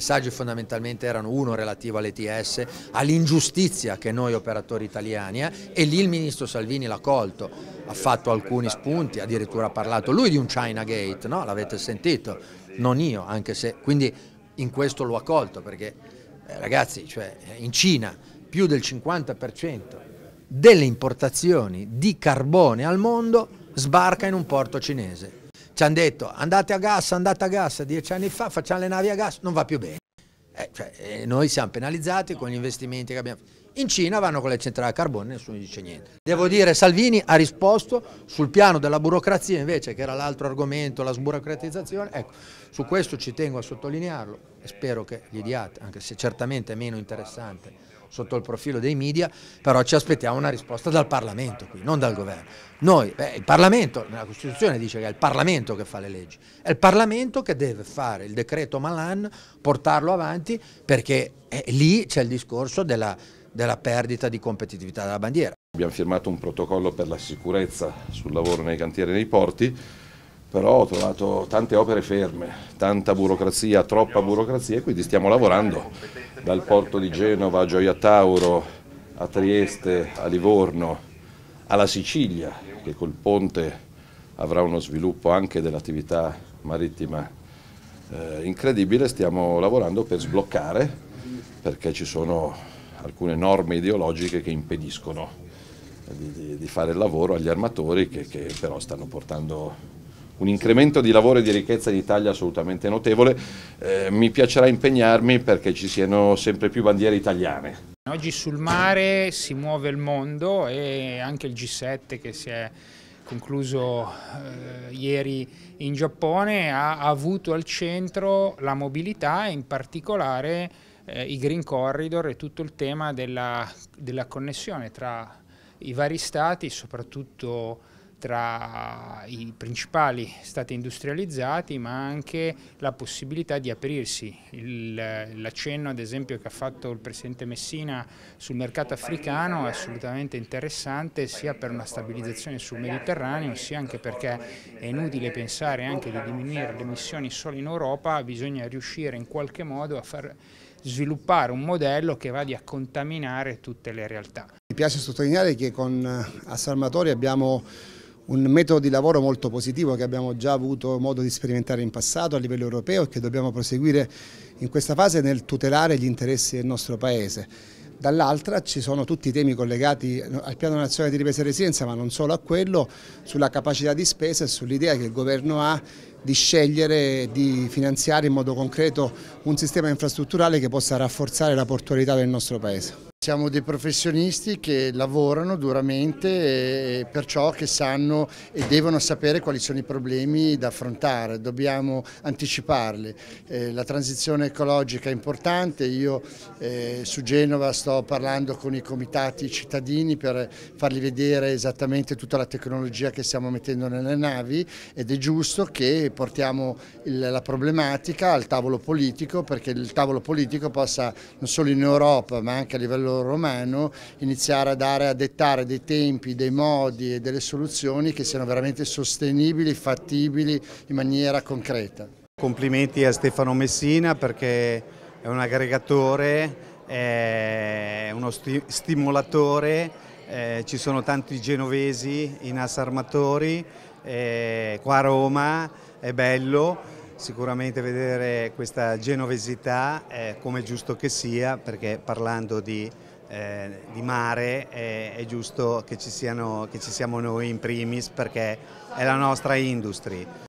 messaggi fondamentalmente erano uno relativo all'ETS, all'ingiustizia che noi operatori italiani eh, e lì il ministro Salvini l'ha colto, ha fatto alcuni spunti, addirittura ha parlato lui di un China Gate, no? l'avete sentito, non io, anche se quindi in questo lo ha colto perché eh, ragazzi, cioè, eh, in Cina più del 50% delle importazioni di carbone al mondo sbarca in un porto cinese ci hanno detto andate a gas, andate a gas, dieci anni fa facciamo le navi a gas, non va più bene. Eh, cioè, eh, noi siamo penalizzati con gli investimenti che abbiamo fatto. In Cina vanno con le centrali a carbone, nessuno dice niente. Devo dire, Salvini ha risposto sul piano della burocrazia invece, che era l'altro argomento, la sburocratizzazione. Ecco, su questo ci tengo a sottolinearlo e spero che gli diate, anche se certamente è meno interessante sotto il profilo dei media, però ci aspettiamo una risposta dal Parlamento qui, non dal governo. Noi, beh, il Parlamento, nella Costituzione dice che è il Parlamento che fa le leggi, è il Parlamento che deve fare il decreto Malan, portarlo avanti perché lì c'è il discorso della, della perdita di competitività della bandiera. Abbiamo firmato un protocollo per la sicurezza sul lavoro nei cantieri e nei porti, però ho trovato tante opere ferme, tanta burocrazia, troppa burocrazia e quindi stiamo lavorando dal porto di Genova a Gioia Tauro, a Trieste, a Livorno, alla Sicilia che col ponte avrà uno sviluppo anche dell'attività marittima eh, incredibile, stiamo lavorando per sbloccare perché ci sono alcune norme ideologiche che impediscono di, di, di fare il lavoro agli armatori che, che però stanno portando un incremento di lavoro e di ricchezza in Italia assolutamente notevole. Eh, mi piacerà impegnarmi perché ci siano sempre più bandiere italiane. Oggi sul mare si muove il mondo e anche il G7 che si è concluso eh, ieri in Giappone ha, ha avuto al centro la mobilità e in particolare eh, i Green Corridor e tutto il tema della, della connessione tra i vari stati, soprattutto tra i principali stati industrializzati ma anche la possibilità di aprirsi. L'accenno ad esempio che ha fatto il Presidente Messina sul mercato africano è assolutamente interessante sia per una stabilizzazione sul Mediterraneo sia anche perché è inutile pensare anche di diminuire le emissioni solo in Europa, bisogna riuscire in qualche modo a far sviluppare un modello che vada a contaminare tutte le realtà. Mi piace sottolineare che con eh, Assalmatori abbiamo un metodo di lavoro molto positivo che abbiamo già avuto modo di sperimentare in passato a livello europeo e che dobbiamo proseguire in questa fase nel tutelare gli interessi del nostro Paese. Dall'altra ci sono tutti i temi collegati al piano nazionale di ripresa e resilienza, ma non solo a quello, sulla capacità di spesa e sull'idea che il governo ha di scegliere di finanziare in modo concreto un sistema infrastrutturale che possa rafforzare la portualità del nostro Paese siamo dei professionisti che lavorano duramente e perciò che sanno e devono sapere quali sono i problemi da affrontare, dobbiamo anticiparli. Eh, la transizione ecologica è importante, io eh, su Genova sto parlando con i comitati cittadini per fargli vedere esattamente tutta la tecnologia che stiamo mettendo nelle navi ed è giusto che portiamo il, la problematica al tavolo politico perché il tavolo politico possa non solo in Europa ma anche a livello romano iniziare a dare a dettare dei tempi, dei modi e delle soluzioni che siano veramente sostenibili, fattibili in maniera concreta. Complimenti a Stefano Messina perché è un aggregatore, è uno stimolatore, eh, ci sono tanti genovesi in Assarmatori, eh, qua a Roma, è bello. Sicuramente vedere questa genovesità, eh, come è giusto che sia, perché parlando di, eh, di mare eh, è giusto che ci, siano, che ci siamo noi in primis perché è la nostra industria.